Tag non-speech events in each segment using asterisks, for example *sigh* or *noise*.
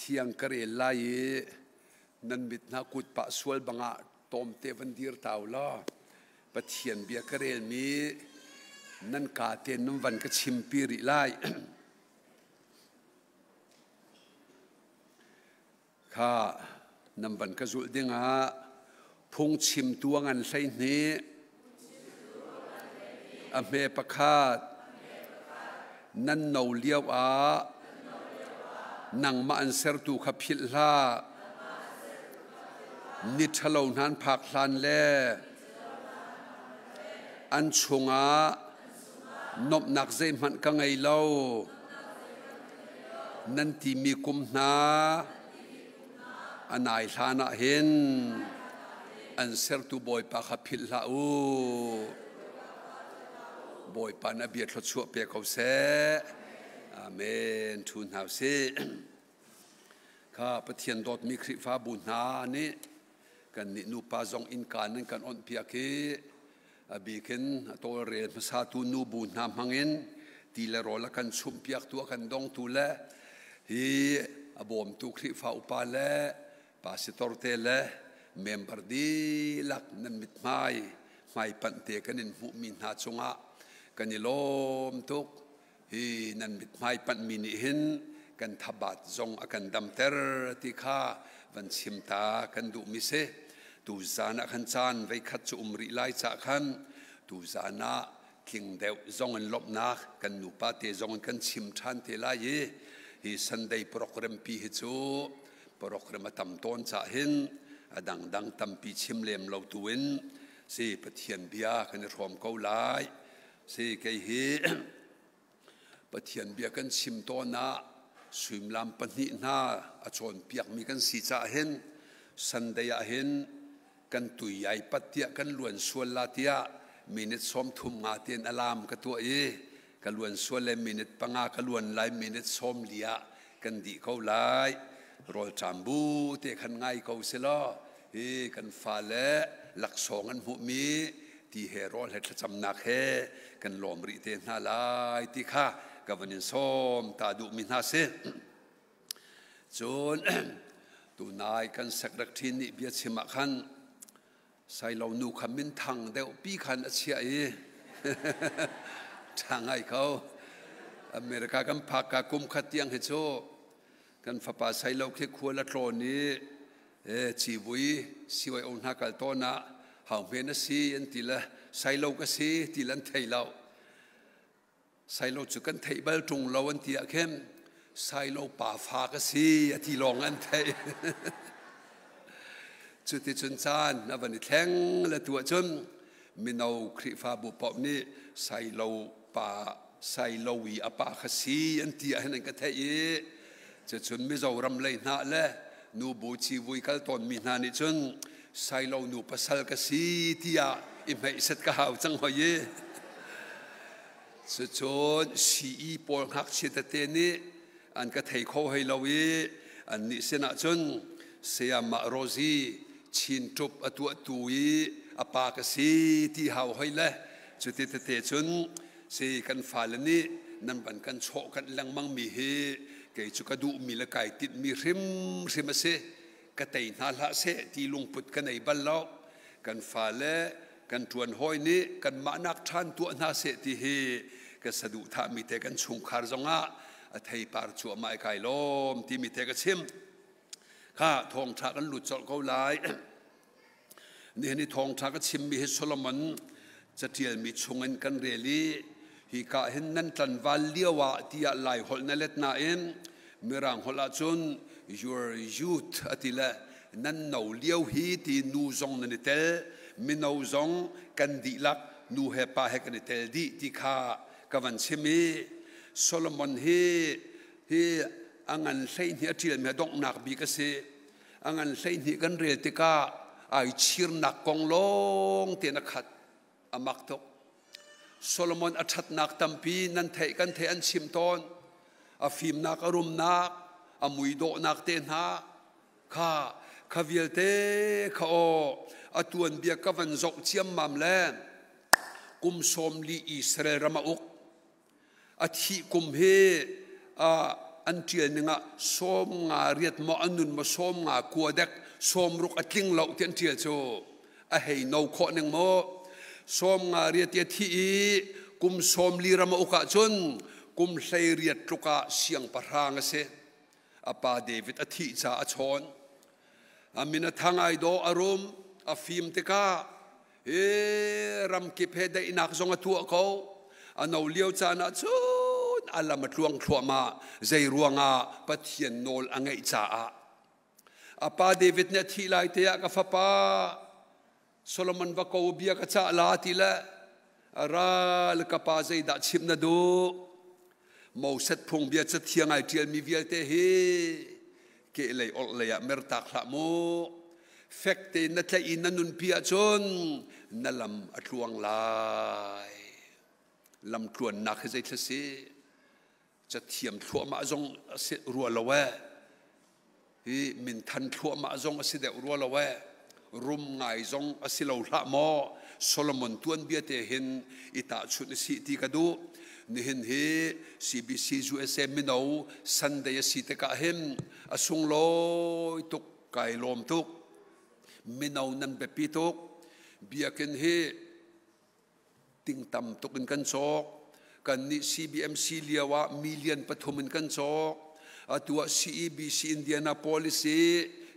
ที่งกรลไลนันบิดนักุดปะสวลบังอาตอมเทวันดีร์ตาวลาปะเทียนเบียกรลมีนันกาเทนนุวันกชิมปีริไลข้านำวันกระจุดิงาพุงชิมตัวงันไซนี้อเมประคาตนั่นเนาเลียวอานังมาอันเซรตูขับพิลานิทะเลนันผักลานแลอันชงานบนักเจมันกังไงเล่านันทีมีกุมนาอันไนลานะเห็นอันเซรตูบอยปาขับพิลาอูบอยปานาเบียดรถชั่วเปียเขาเสอาเมนทูนหาซีข้าประเทียนดอดมีคริฟ้าบุญนานี่กันนินูปาจงอินการนั่นกันอ่อนเพียกีอบีกินตัวเรียนภาษาตูนูบุญนามังเงินตีละรอละกันชุมเพียกตัวกันดองตัวละฮีอบอมตุคริฟ้าอุปาละปาสิตอร์เตละเมมเบอร์ดีลักนันมิดไม่ไม่ปันเตกันินมุมินหาชงะกันยิลมทุกนันมิดไม่ปันมินิหินกันทบาทจงอกันดำเตอร์ที่ข้าวันชิมตากันดูมิเซตูจานะขันจานไว้ขัดจุมริไลจากขันตูจานะคิงเดวจงอันลบนักกันนุปาเตจงกันชิมทันเทลายฮีสันได้โปรแกรมพีิจูโปรแกรมตั้มต้นจากหินอดังดังตั้มปีชิมเลมเราตัวอินสิปเทียนเบียกันรวมเกาไลาสิเกฮีปะเทียนเบียกันชิมโตนาสุ่มลำปนิหน้าอาจนเปียกมีกันสีจ่าเห็นสันเดียเห็นกันตุยใหญ่ปะเทียกันล้วนส่วนลาเทียมีนิดสมทุ่มงาเตียนอลามกตัวเอกันล้วนส่วนเลมีนิดปังอากันล้วนลายมีนิดสมเลียกันดีเขาลายรอจามบูเตะขันง่ายเขาเสลอเอ้กันฟ้าเละหลักสองกันหุ่มีที่เฮรอเหตุจำนักเฮกันหลอมริเตน่าลายที่ข้ากวันนี้ส้มตาดูมินาเซจนตันนายกันสักรักทีนี้เบียดชิมักขันใส่เรานูขมินทังเดวปีขันเชียทางไอเขาอเมริกากันพักกากุมขัดยังเหตุกันฟ้าป่าใส่เราแค่ขวัลตรนี้เอชีวิสิวยองนักกัลโตนะหาเมนสียันตีละใส่เราก็สีตีลันไทยเราไซโลจุกันเทเบิลตรงเราอันเตียเข้มไซโลป่าฟ้ากสีอีิลองอันเทยจุดที่ชนชานนับวันที่แข็งและตัวุนมีเอาคริฟ้าบุปผนี่ไซโลป่าไซโลวีอป่ากสีอันเตียเห็นันก็เทีจะุนไม่เอ้ารำเลยนาแลนูบูชีวุยกัลตอนมีนานิุนไซโลนูปัสสลกสีที่อิมเมอิสต์ก้าวจังหอยีสุดชนสีปอลหักเชิดเตนี่อันก็ไทยเขาให้เราอีอันนี้เสนาจนเสียมาโรซีชินุบอตัวตุยอปากสีที่เขาให้เลยจุดเตเตจนสีกันฟาลนี่นั่นบันกันโชกันลังมังมีเฮเกยจุกดูมีละไก่ติดมีริมริมเสกตนาละเสที่ลุงปุดกันในบัลลากันฟาเลกันทวนห้อยนี้กันมานักท่านตัวนาเสที่เฮก็สะดุท่ามีเทกันชุงคาร์จงะเทยปาร์ชัวมาไกลลมที่มีเทกันชิมข้าทองชากันหลุดจอกเขาลายนี่ยนี่ทองชากันชิมมีเฮสโซลมันจะเทียนมีชงเงินกันเรลีฮีกาเห็นนั่นจันวัลเลียวะที่ไหลหดนนเล็ดนาเอ็นมีรังหดละจน your youth อติละนั่นหนูเลียวฮีที่นูซองนั่นเตลมีนูซองกันดีลักนูเฮปาเฮกันเตลดีที่ข้า kavan simi solomon hi hi angan sei ni atil me dok nak bi ka si angan sei ni kan rel ti ka ai chir nak kong long te na khat à solomon a that nak tampi nan thei kan thei an chim ton a phim nak a rum nak a mui do na kha kha vial o a à tuan bia ka van zok chiam mam le kum som li israel rama uk a thi kum he a an tial ninga som nga riat mo anun ma som nga kuadek som ruk atling lo tian tial cho a hei no kho ning mo som nga riat ya thi i kum som li rama uka chun kum hlei riat tluka siang parhang ase apa david a thi cha a chon amina thangai do arum a fim te ka e ram ki phe da inak zonga tu ko anh nói liao cha anh làm na chu mà dây ruộng à zei ruanga pathian anh ấy cha à à Pa david ne thi lai te ka fapa solomon và ko bia ka cha la thì là ra le ka pa zei da chim na do mo set phung bia cha thiang ai tial mi vial thế hệ kể lei ol le ya mer tak la mo fekte na tle in na nun pia chon nalam atluang lai ลำกลวนนักให้ใจทศีจะเทียมทั่วมาจงเสรัวละแวทีมินทันทั่วมาจงเสดรัวละแวรุมไงจงอสิเราละมอโซโลมอนตวนเบียเตหินอิตาชุนสิติกระดูนี่เห็นเฮซีบีซีจูเอสเอ็มินเอาสันเดียสิตกะเห็นอสุงลอยตุกไกลลมตุกมินเอานันเปปีตุกเบียกันเฮ ting tam tukin kan sok kan ni CBMC liawa million pathumin kan sok atua CEBC Indianapolis e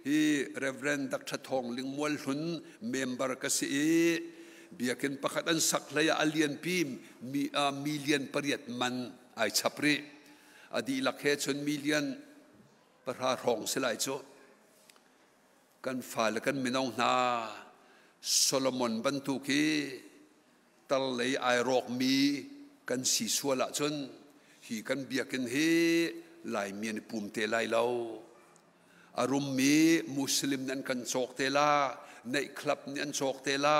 hi Reverend Dr. Thong Lingmwal hun member ka si e biakin pakhat an saklaya alian pim mi a million pariat man ai chapri adi lakhe chun million para rong silai chu kan fal kan minong na Solomon bantu ki ตลเลยไอรคกมีกันสีสัวละจนฮีกันเบียกันเฮลายเมียนปุ่มเทลายเราอารมณ์มีมุสลิมนั้นกันโชคเทลาในคลับนั้นโชคเทลา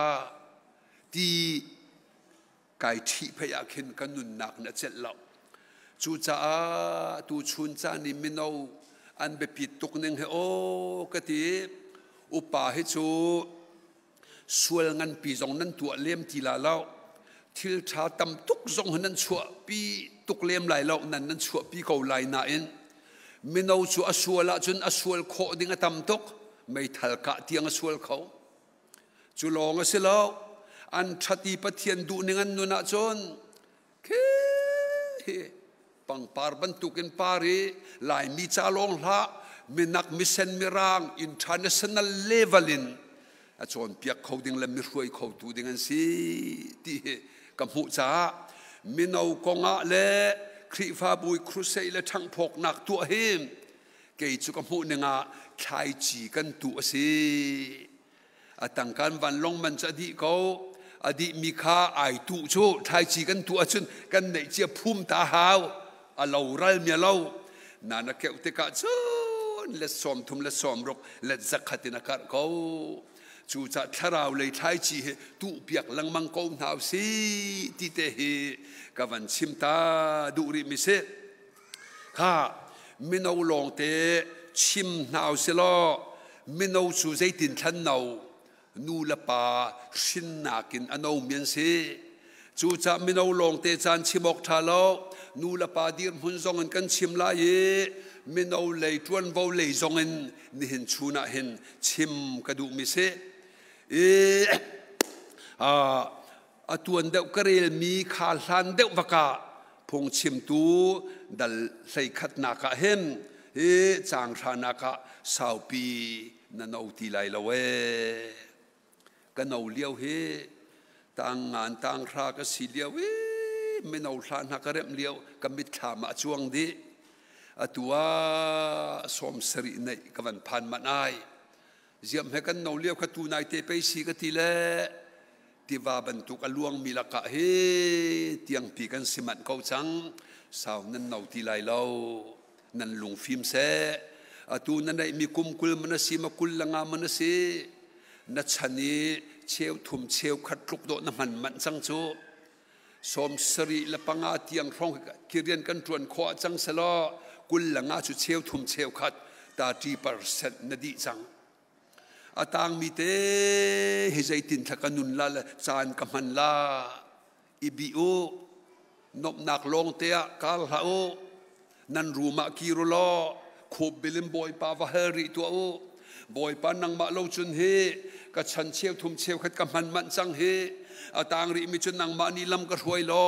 ที่กายที่พยาคินกันนุนหนักนะเจ็ดเราจูจ้าตูชุนจ้านิมินเอาอันไปปิดตุกนึงเฮโอกติอุปาให้ชูส่วนงานปีสองนั้นตัวเลี้ยมทีลาเล่าทิลชาตํมทุกทรงนั้นชัวปีตุกเลมไหลเล่านั้นนั้นชัวปีเขาไหลนาเองมินเอาชัวอสัวละจนอสัวโคดิ่งตํมทุกไม่ทัลกะเตียงอสัวเขาจุลองอสิเล่าอันชาติปเทียนดูนิงันนุนะจนเคปังปาร์บันตุกินปารีหลายมีจาลองละมินักมิเซนมิรางอินเทอร์เนชั่นแนลเลเวลินอาจารย์เปียกเขาดิ่งและมิรวยเขาดูดิ่งันสิที่กับผู้จามินเอากงอาเลคริฟาบุยครุเซลทั้งพกหนักตัวเฮมเกิจุกับผู้หนึ่งอทชายจีกันตัวสิอตังการวันลงมันจะดีเขาอดีมีค่าไอตุชูทายจีกันตัวชุนกันในเจียพุ่มตาหาวอาเ่าไรเมียเล่านานักเกวบติกาชูนเลสอมทุมเลสอมรกเลสักขัดนักการเขา chu cha tharau le thai chi he tu piak langmang ko nau si ti te he ka van chim ta du ri mi se kha min au long te chim nau se lo min au chu zai tin than nau nu la pa shin na kin anau mien se chu cha min au long te chan chimok tha lo nu la pa dir hun zong an kan chim la ye min au le tuan vo le zong an ni hin chu na hin chim ka du mi se เอาตัวเด็กกเรียมีขาสันเดวกะพงชิมตูดัลใส่ขัดนากะเห็นเอจางชานากะสาวปีนันเอาตีไรลละเวกันเอาเลี้ยวเฮต่างงานต่างราก็สิเลี้ยวเวไม่เอาชานากะเร็มเลี้ยวกันมิดขามาจวงดีอาตัวสมสริในกันพันมาไอเจียมเฮกันนูเลียวขตูนายเตไปสีกติเลที่ว่าบรรทุกอลวงมีละกะเฮเตียังปีกันสมันเขาจังสาวนั้นนูทีลายเล่านั้นลุงฟิมเซอตูนั้นได้มีคุมคุลมนสีมาคุลลังอามนสีนัชนีเชี่ยวทุ่มเชี่ยวขัดลุกโดนมันมันจังโจสมสรีละปังอาเตียงร้องกิเรียนกันตวนขอจังสละกุลลังอาชุเชี่ยวทุ่มเชี่ยวขัดตาที่เปอร์เซ็นนดีจังอตางมีเตให้ใจตินทักนุนลาจานกมันลาอีบีโอนบนักลงเตะกาลฮาโอนันรูมากีรุลอคบเบลิมบอยปาวาฮริตัวโอบอยปานังมาเลาจุนเฮกัชันเชียวทุมเชียวขัดกมันมันจังเฮอาตางริมิจนังมานิลำกระหวยลอ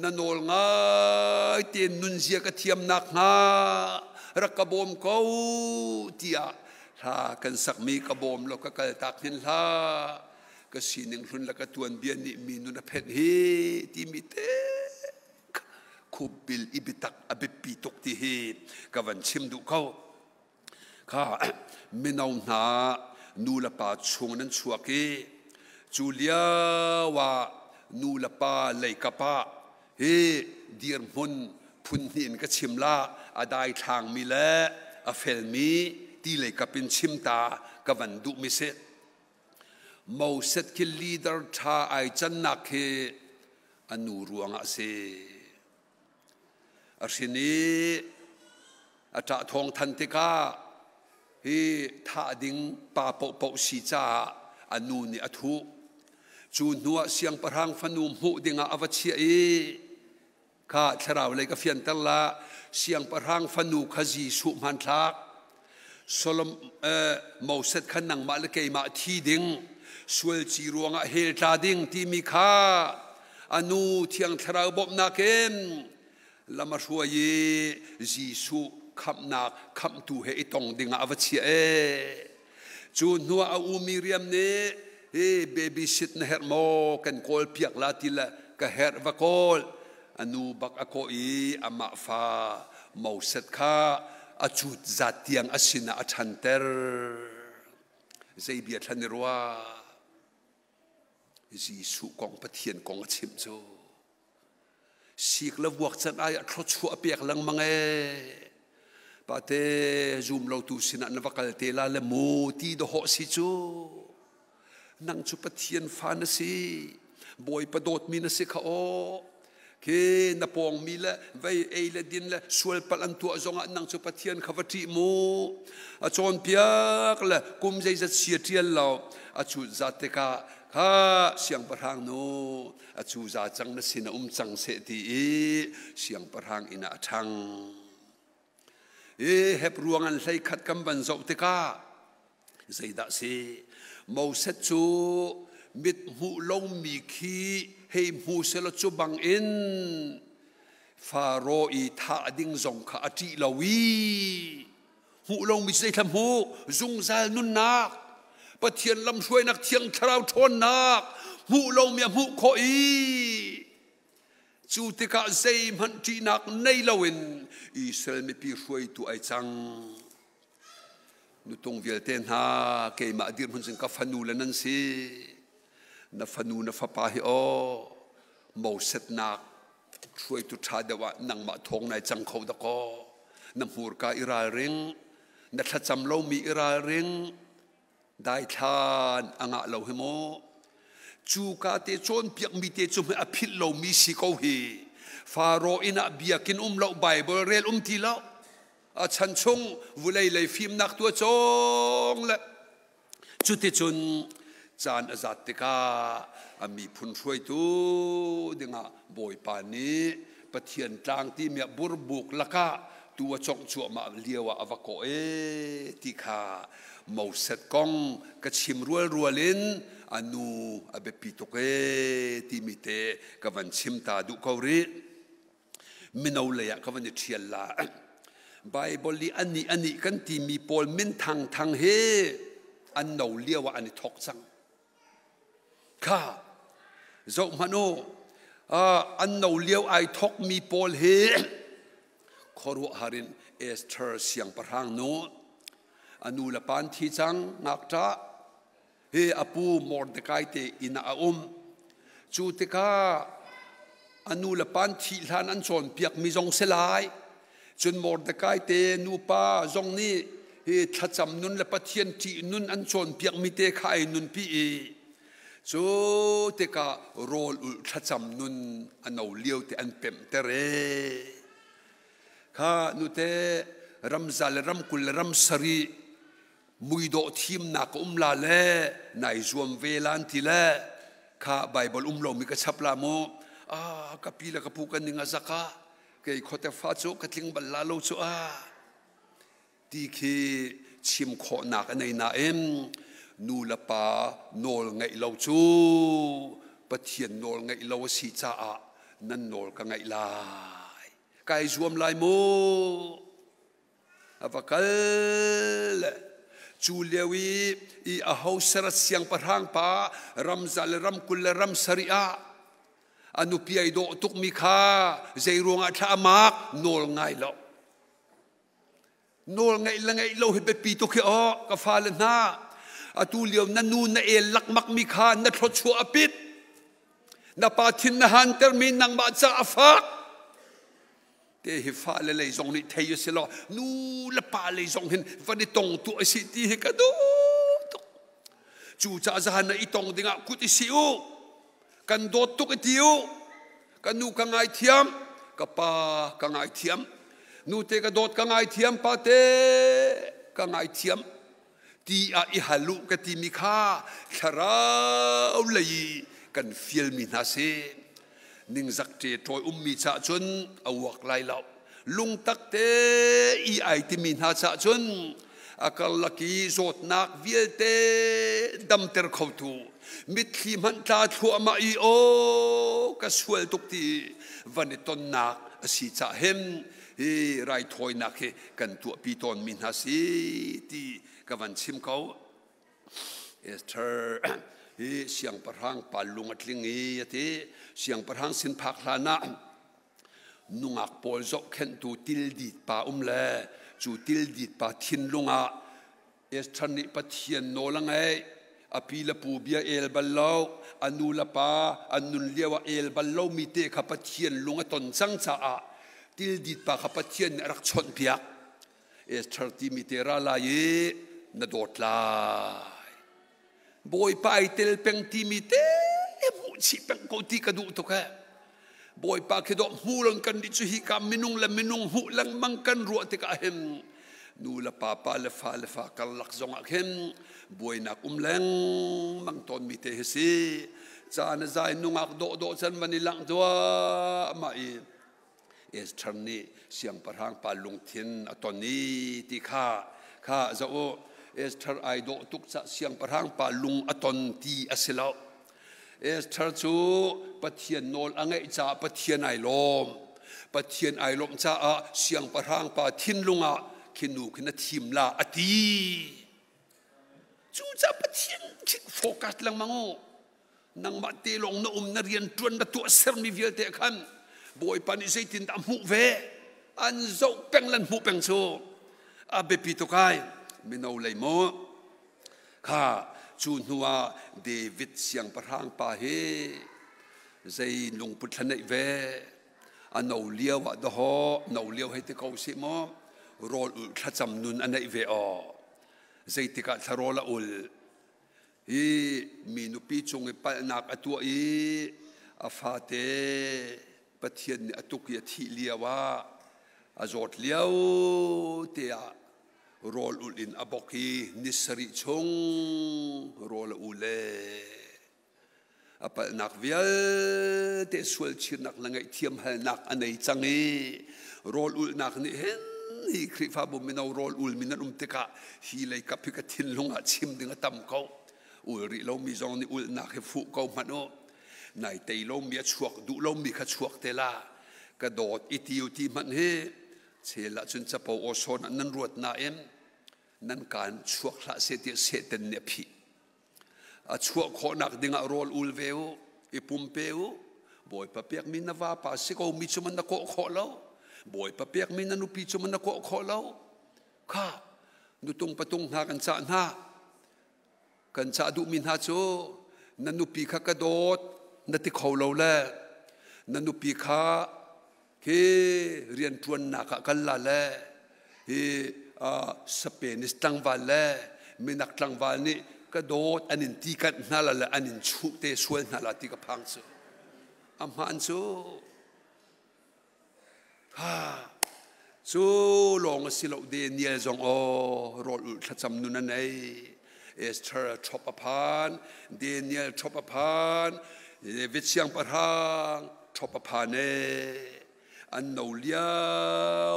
นันโอลงาเตียนนุนเสียกัะเทียมนักหารักกรบอมเขาเตียทากันสักมีกระบอมแล้วก็กระตักเห็นทาก็สีหนึ่งรุนแล้วก็ตัวนเบียนี่มีนุนเพชนฮีที่มีเต้คูบิลอิบิตักอับิปีตกที่ฮีกวันชิมดูเขาข้าไม่เอาหน้านูละปาชงนั้นช่วกีจูเลียว่านูละปาเลยกะป้าเฮเดียร์มุนพุนเนียนก็ชิมละอดายทางมีแลอเฟลมีตีเลยกับเป็นชิมตากับวันดุมิเซมาเซตคิลลีดอร์ท่าไอจันนักเฮอนุรวงอาเซอาชินีอาจารย์ทองทันติกาที่ท่าดิ้งป้าปกปกสีจ้าอนุนี่อทุจูนัวเสียงประหังฟนุมหูดิ้งอาวัชเอ้ข้าท่าไรก็เฟียนตละเสียงประหังฟนูขจีสุมันทักสลมเอ่อมอสเซดขันนังมาเลเกยมาทีดิงสวลจีรวงเฮลตาดิงทีมิคาอนุเทียงทราบบนาเกมลามาช่วยจีสุคำนักคำตูเฮตองดิงอาวัชเชจูนัวอูมิเรียมเน่เฮเบบีสิตเนฮ์โมกันโกลพิยักลาติละกะเฮร์วะโกลอนุบักอโคอีอามาฟามอสเซดค่า a chut zat tiang a sin a than ter zai bia than ni ruwa ji su kong pathian kong a chim chu sik la wak chang ai a thro chu a pek lang mang e pa te zoom lo tu sin an vakal te la le mo ti do ho si chu nang chu pathian fa na si boy pa dot mi na si kha o khi na pong mi la vai ei la din la sual pal an tu azonga ah nang chu pathian khawati mo a chon piak la kum jai zat sia tial lao a chu zate ka kha siang parhang no a chu za chang na sina um chang se ti e siang parhang ina athang e hep ruang an lai khat kam ban zau te ka zai da se mau set chu mit mu long mi khi hei mu se lo chu bang in faro i tha ding zong kha ati lawi mu long mi se tham mu zung zal nun nak pathian lam shuai nak thiang tharau thon nak mu long mi mu kho i chu te ka zei man ti nak nei lawin israel mi pi shuai tu ai chang nu tong vial ten ha ke ma dir mun sing ka fanu lanan si na fanu na fapa hi o mo set nak chuai tu tha dewa ah, nang ma thong nai chang kho da ko na mur ka ira ring na tha cham lo mi ira ring dai than anga lo hi mo chu ka te chon piak mi te chu a phil lo mi si ko hi faro ina ah kin um lo bible rel um ti lo a chan chung vulei lei phim nak tu chong la chu te chun จานอาติกาอมีพุนช่วยตูดงาบอยปานีปะเทียนจางที่เมียบุรบุกลักะตัวชงชัวมาเลียวอาวะโอเอติคาเมาเซตกองกระชิมรัวรัวลินอนูอาเบปิตุเอติมิเตกวันชิมตาดุเการิมินเอาเลยกวันเชียลายบอลีอันนี้อันนี้กันที่มีปอลมินทางทางเฮอันเอาเลียวอันนี้ทอกซังข้าจงมโนอันนเลียวไอทกมีโพลเฮขรัวฮารินเอสเตอร์เสียงประหางโนอนุลปันที่จังนักจ้เฮอปูมอร์ดกายเตอินาอุมจูติกาอนุลปันที่ลานอันชนเปียกมีจงเสลายจนมอร์ดกายเตนูปาจงนี้เฮทัดจำนุนและปะเทียนที่นุนอันชนเปียกมีเตขายนุนพี่จูเตกรอุลทัดจำนุนอันเอาเลี้ยวเตอันเป็มเตเรข้านุเตรำซาลรำกุลรำสรีมุยโดทีมนักอุ้มลาเล่นสจวมเวลานทีเล่ข้าใบบอลอุ้มลงมีกระชับลาโมอ่ากะปีละกะพูกันนิงอาซักะเกยขอดฟ้าโจกะทิงบัลลาโลโจอาที่คีชิมขอหนักในนาเอ็ม nu la pa nol ngai lo chu pathian nol ngai lo si cha a nan nol ka ngai lai kai zuam lai mo avakal chu lewi i a ho sarat siang parhang pa ram zal ram kul ram saria anu pi ai do tuk mi kha zai ruang a tha mak nol ngai lo nol ngai la ngai lo hi be pi to ke o ka fa na atu liom na nu na el lak mak mi kha na thot chu apit na pa na han ter nang ba cha afak te hi fa zong ni te nu la pa le zong hin va ni tong tu si he ka do chu cha za han i tong dinga kut i si u tu ka ti u nu ka ngai thiam ka pa ka thiam nu te ka dot ka ngai thiam pa te ka ngai thiam ตีอาอิฮัลุกตีมิค่าชราอุลัยกันฟิลมินาเซนิ่งสักเจทอยอุมมีชาชนอาวักไลเลาลุงตักเตอีไอติมินาชาชนอาการลักีโจดนักเวียเตดัมเตอร์เขาตูมิดขีมันตาทัวมาอีโอกัสวลตุกตีวันนี้ต้นนักสีชะเห็นไรทอยนักกันตัวปีตอนมินาเซตีกวันชิมเขาเอสเธอร์ที่เสียงประหังปัลลุงอัดลิงีอทีเสียงประหังสินพักลานะนุ่งักปอลจอกเข็นตูติลดิดปาอุ้มแลจูติลดิดปาทินลุงอะเอสเธอร์นี่ปะเทียนโนลังไงอภีลาปูเบียเอลบาลลาวอันูละปาอันนุนเลวเอลบาลลาวมีเตขับปะเทียนลุงอะนสังชาติลดิดปาขับปะเทียนรักชนเพียกเอสเธอร์ที่มีเตราลายี na dot lai boy pa itel peng ti mi te e mu chi peng ko ti ka du to ka boy pa ke do mu lang kan di chu hi ka minung la minung hu lang mang kan ru te ka hem la pa pa fa le fa kal lak zong ak hem boy nak um mang ton mi te he si cha na zai nung ak do do chan mani lang mai, es i is charni siang parhang palung thin atoni ti kha kha za es thar ai do tuk cha siang parang pa lung aton ti asilo es thar chu pathian nol angai cha pathian ai lom pathian ai lom cha a siang parang pa thin lunga khinu khina thim la ati chu cha pathian chik focus lang mango nang ma te long na um na rian tuan na tu ser mi vial te khan boy pan i zaitin da mu ve an zo peng lan mu peng chu a be pi to kai มินเาเลยมัวข้าจูนัวเดวิดเสียงประหางปาเฮใจลงพุทธนเวอันเอเลี้ยววะดอเอาเลี้ยวให้ติเขาสิมัวรอลุทจำนุนอันไอนเวอใจติกาทรอละอุลอีมีนุปีจงไปนักอตัวอีอาฟาเตปะเทียนอตุกยทีเลียวว่าอาจอดเลี้ยวเตียรอลอุลินอบกีนิสริชงรอลอุเลอปนักวิลเตสวลชินักลังไอเทียมฮนักอันไหนจังเอรอลอุลนักนี่เห็นนีคริฟาบุมินเอารอลอุลมินันอุมติกะฮีเลยกับพิกัดทินลงอาชิมดึงตั้มเขาอุลริลมิจงนี่อุลนักฟุกเขามันโอนเตยลมีชวกดูลมีขชวกเตล่ากระโดดอิติวุติมันเฮเื่อละจุนจะปูโอโซนนั้นรวดนาเอ็มนั้นการช่วยละเสียเีเสียเต็นเนพีอาช่วยคนักดิ่งอารมณ์อุลเวออีปุ่มเปวบอยปะเปียกมินาวาปาสิกอมิชุมันนักโกขอเลบอยปะเปียกมินันุปีชุมันนักโกขอเล่ข้านุตุงปะตุงหากันสาหน้ากันสาดุมินหาโจนันุปีข้ากระโดดนัติเขาเราแลนันุปีข้าเฮเรียนทวนนักกันละหล่เฮสเปนิสตังวาแหล่มีนักตังวานี่ก็โดดอันนินที่กันนั่นละละอันนินชุกเตชวนนั่นละที่กับพังซูอามานสูฮ่าซูลองสิลกเดนเียนีจงโอรอดอัดจำนุนันไอเอสเธอร์ชอปอพานเดนเียนีชอปอพานเวชยังปะทางชอปอพานเออันนเลีย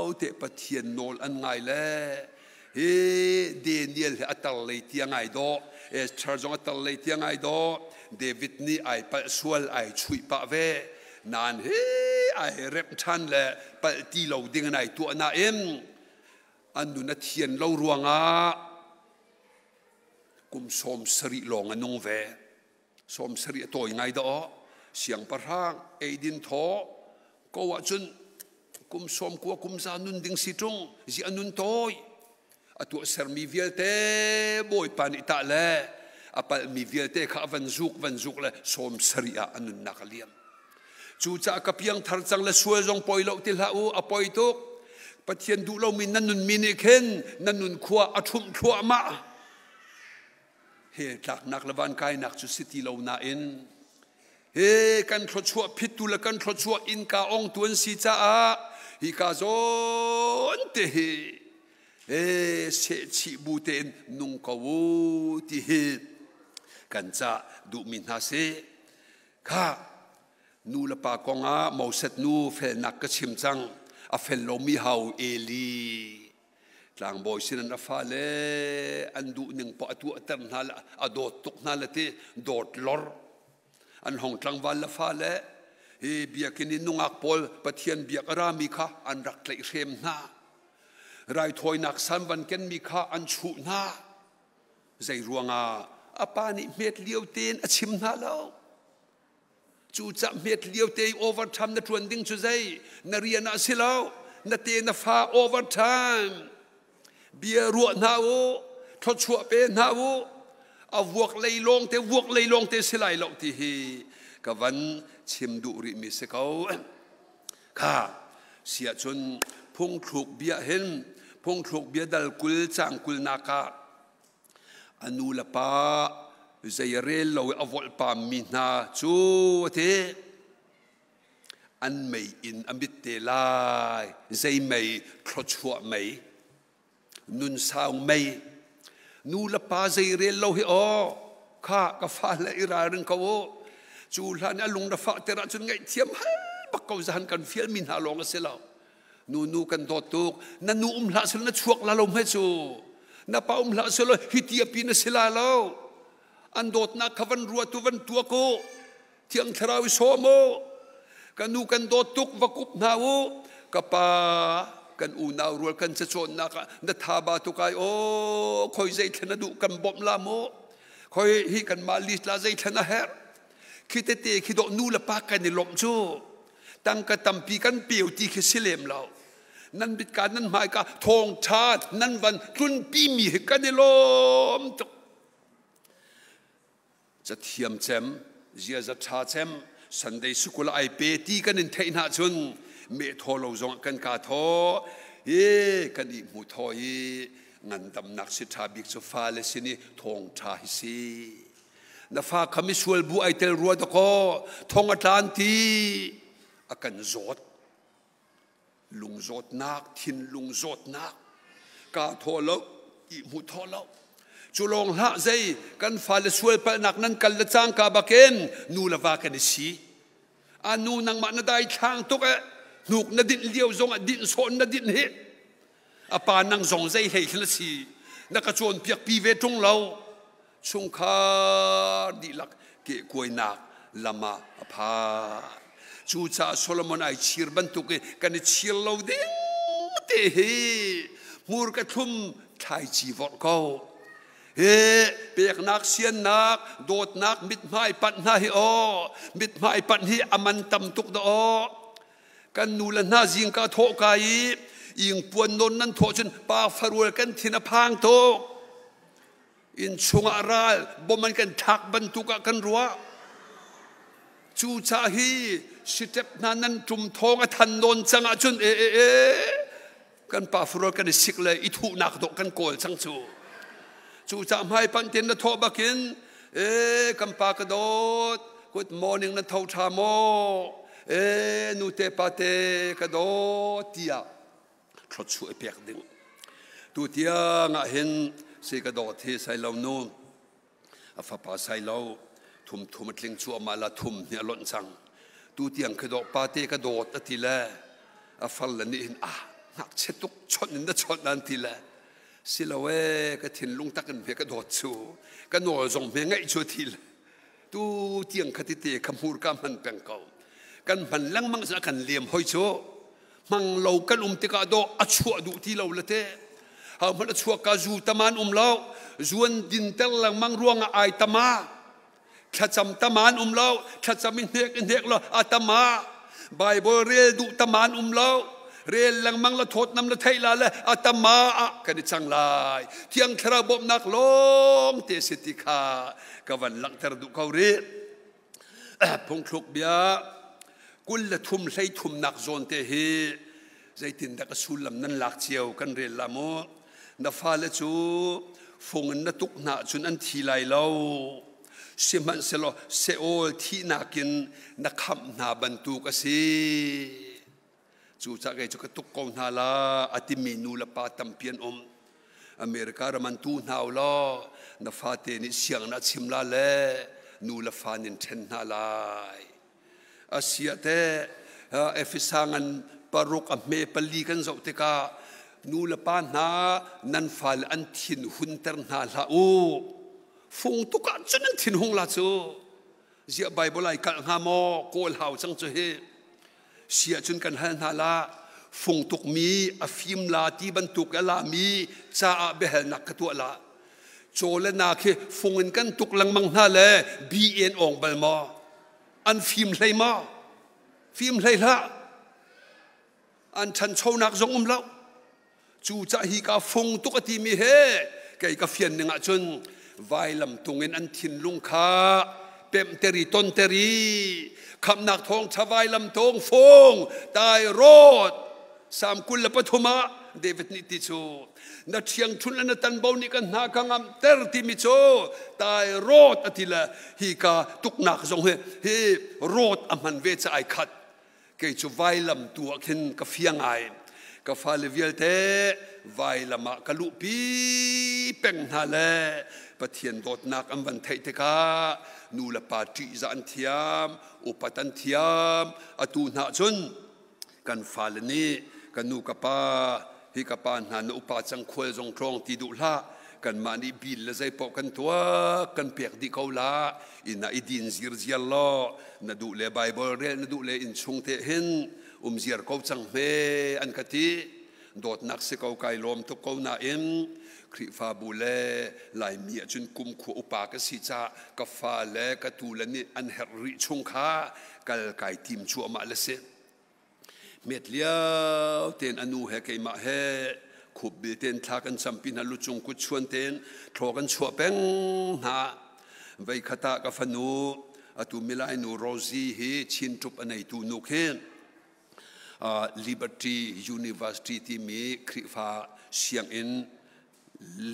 วเตะปะเทียนนอลอันไงแลเฮเดนิเอลอัตเลยที่ยังไงดอเอสชาร์จงอัตเลยที่ยังไงดอเดวิดนี่ไอปะสวลไอช่วยปะเวนานเฮไอเร็มทันแหละปะตีเราดิงไงตัวนาเอ็มอันนุนเทียนเรารวงอากุมสมสริลองอันนงเวสมสริตัวยังไงดอเสียงประหางเอดินทอก็ว่าจน kum som ku kum za nun ding si chung zi anun toy atu ser mi vial te boy pan ita le apal mi vial te kha van zuk van zuk le som saria anun nakaliam chu cha ka piang thar chang le suwe jong poi lo til ha u apoi to pathian du lo min nanun min e khen nanun khwa athum khwa ma he tlak nak lawan kai nak chu city lo na in เฮกันทรชัวพิตุละกันทรชัวอินกาองตวนสีจ้า hikazon te he e se chi buten nung ka wo ti he kan cha du min ha se kha nu la pa kong a mo set nu fel nak ka chim chang a fel lo mi hau eli tlang boy sin na fa le an du ning pa tu atar na la a dot tuk na la te dot lor an hong tlang wal la fa le เบียกินนุงอักปอลปะเทียนเบียกรามิค่ะอันรักเลี้ยงเรมน้าไรถอยนักสันวันเกนมิค่ะอันชุน้าใจรวงอาอปานิเม็ดเลียวเตนอชิมน้าเราจูจับเม็ดเลียวเตโอเวอร์ไทม์นัดวันดิ้งชุใจนารียนอาศิลาวนัดเตนฟาโอเวอร์ไทม์เบียร์รัวน้าวุทศชั่วเป็นนาวเอาวกเลยลงเตวกเลยลงเตสิไลลอกที่เฮกัวัน chim du ri mi se ko kha sia chun phong thuk bia hen phong thuk bia dal kul chang kul na ka anu la pa zai re lo avol pa mi na chu te an mei in amit te lai zai mei thro chua mei nun sao mei nu la pa zai re lo hi o kha ka fa la ira rin ka wo chu lan alung na fa ra chun ngai thiam ha pakau zahan kan fiel min ha long aselaw nu nu kan dot tuk na nu um la sul na chuak la lom he chu na pa um la sul hitia pi na sila lo an dot na khavan ruwa tu van tu ko thiang tharawi so mo kan nu kan dot va vakup na wo kapa kan u nau rual kan se chon na ka na tha ba tu kai o khoi zai thena du kan bom la mo khoi hi kan ma lis la zai thena her คิดเตะคิดอกนูละปากกันในลมชูตั้งกระตำปีกันเปียวตีคิดสิเลมเรานั่นเป็นการนั่นหมายกาทองชาตินั่นวันรุ่นปีมีกันในลมจกจะเทียมแจมเจียจะชาแจมสันได้สุกุลไอเปตีกันในเทนาชนเมทโเลจงกันกาทอเอ่กันอีหมูทอยงันดำนักสิทาบิกสุฟาเลสินีทองชาฮิซีนาฟาคามิสวลบูไอเทลรัวตะกทงอัตันทีอากันจดลุงจดนักทินลุงจดนักกาทอแล้วอีมุทอแล้วจุลองหะเจกันฟาเลสวลปนักนั้นกัลเลจังกาบักเอนนูละวากันสิอานูนังมานาได้ทางตุกะนุกนัดดินเลียวจงอดินโซนนดดินเหฮอาปานังจงใจเฮขึ้นสีนักจวนเปียกพีเวทงเราชุงคาดีลักเกกวยนักลามาอภาจูจาโซโลมอนไอชีร์บันทุกกันชีร์เราดิงเตเฮมูร์กระทุ่มไทยจีวรกาเฮเปียกนักเสียนนักโดดนักมิดไม้ปัดนาฮอมิดไม้ปัดฮีอมันตำตุกดอกันนูละนาจิงกาโทกายอิงปวนนนนั้นโทจนปาฟารัลกันทินพังโตกอินชงอารายบ่มันกันทักบันทุกกันรัวจูชาฮีสิเตปนานันจุมทองอทันโดนจังอาจุนเอเอเอกันปาฟรอกันสิกเลยอิทุนักดกกันโกลจังสูจูจามให้ปันเตนนทอบักินเอกันปากระโดด g o o อ morning อ a t h อเอ h a เ o e nu te pa te ka do tia t h เอเ h u e pek ding tu tia n g เ hin สีกระโดดที่ใส่เหลราโน่อฟ้าป่าใส่เหลราทุ่มทุ่มันเงชั่วมาละทุ่มเนี่ยล้นสังตูเตียงกระโดดปาเตกระโดดตีแล้วอฟังละนี่นอ่ะนักเช็ดตุกชนนินชนนั้นทีแล้วสิเราเอกระถิ้งลุงตะกันเพื่อกระโดดชูกันโดดส่งเพียงไงชัวทีละตูเตียงคติเตะขมูรกามันเป็นเก่ากันพันลังมังสะกันเลียมห้อยชัวมังเหลรากันอุ้มติกาโดอชัวดูที่เ่าละเทหามันชวกาจูตะมานอุมเล่าจวนดินเตลลังมังร่วงอายตมาแ้าจำตะมานอุมเล่าแ้าจำมินเนกอินเฮกเลาอาตมาใบเบิเรดุตะมานอุมเล่าเรียนลังมังละทดนำละไทยละละอาตมาอะกันจังลายเที่ยงารบบบนักลงเตสิติคากวันลังเธอดุเขาเรียพงคลุกเบียกุลละทุมใส่ทุมนักโจนเตหีใจตินตะกสุลลำนั้นหลักเจียวกันเรียนละโมนาฟาเลจูฟงนาตุกนาจุนอันทีไลเล่าเซมันเซโลเซโอที่นากินนาคำนาบันตุกสิจูจักไงจุกตุกกนาลาอติมินูลปาตัมเพียนอมอเมริกาเรมันตูนาวลานาฟาเตนิเสียงนาชิมลาเลนูลฟานินเทนนาลายอาเซียเตเอฟิซางันปรุกอเมปลีกันสุติกานูลปานานันฟาลอันทินหุนเตอร์นาลาอูฟงตุกัจนนันทินหงลาจูเสียไบบลไอกะงามอโกลฮาวจังจูเฮเสียจนกันฮันฮาลาฟงตุกมีอฟิมลาตีบันตุกอลามีจาอาเบฮนักกตัวละโจเลนาเคฟงเงินกันตุกลังมังฮาเลบีเอ็นองเบลมออันฟิมเลยมอฟิมเลยละอันฉันโชนักจงอุ้มเลาจูจะฮีกาฟงตุกตีมีเฮกกาฟียนงะจนวายลำตุงเงินอันทินลุงคาเป็มเตรีต้นเตรีคำหนักทองชาวายลำตงฟงตายรอดสามกุณละปฐมะเดวิดนิติโชนัดเชียงชุนและนตันบานี่กันนากังอัำเตอร์ติมิโชตายรอดอติละฮีกาตุกนักจงเฮรอดอมันเวชัยขัดเกิจุวายลำตัวเข็นกฟียงไอก็ฟาลวิลเทวายละมากะลุปีเป็นฮาเลปะเทียนโดดนักอันวันเทิดกานูละปาจิจันเทียมอุปตันเทียมอตูนาจุนกันฟาลนี้กันนูกะปาฮิกะปานานอุปาจังควยจงครองติดุละกันมานีบิลลซใจปอกันตัวกันเปียกดีเขาละอินาอิดินซิรเจลลอนดูเลไบเบิลเรนนดูเลอินชงเทหิน um ziar ko chang me an ka ti dot nak se ko kai lom to ko na in khri fa bu le lai mi chun kum khu upa ka si cha ka fa le ka tu le ni an her ri chung kha kal kai tim chu ma le se met liao ten anu he ke ma he khub bi ten thak an cham pin lu chung ku chuan ten thok an chua peng na vai khata ka fanu atu milai nu rozi hi chin tup anei tu nu khen Liberty University ที่มีคริฟาเชียงอิน